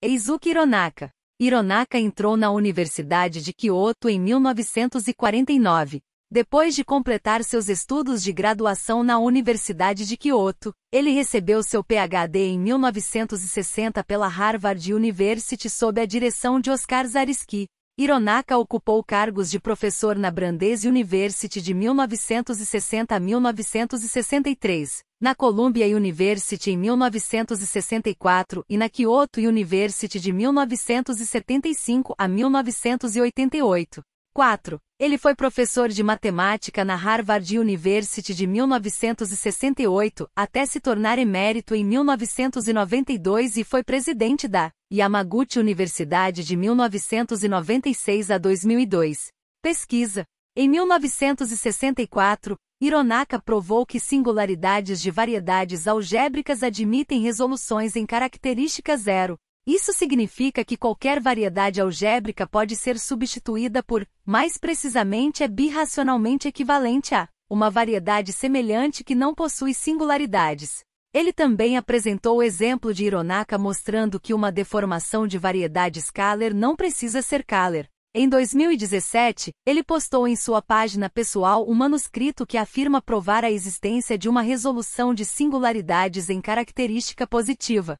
Eizuki Hironaka. Hironaka entrou na Universidade de Kyoto em 1949. Depois de completar seus estudos de graduação na Universidade de Kyoto, ele recebeu seu PhD em 1960 pela Harvard University sob a direção de Oscar Zariski. Hironaka ocupou cargos de professor na Brandeis University de 1960 a 1963, na Columbia University em 1964 e na Kyoto University de 1975 a 1988. 4. Ele foi professor de matemática na Harvard University de 1968 até se tornar emérito em 1992 e foi presidente da Yamaguchi Universidade de 1996 a 2002. Pesquisa. Em 1964, Hironaka provou que singularidades de variedades algébricas admitem resoluções em característica zero. Isso significa que qualquer variedade algébrica pode ser substituída por, mais precisamente, é birracionalmente equivalente a uma variedade semelhante que não possui singularidades. Ele também apresentou o exemplo de Hironaka mostrando que uma deformação de variedade scalar não precisa ser Kähler. Em 2017, ele postou em sua página pessoal um manuscrito que afirma provar a existência de uma resolução de singularidades em característica positiva.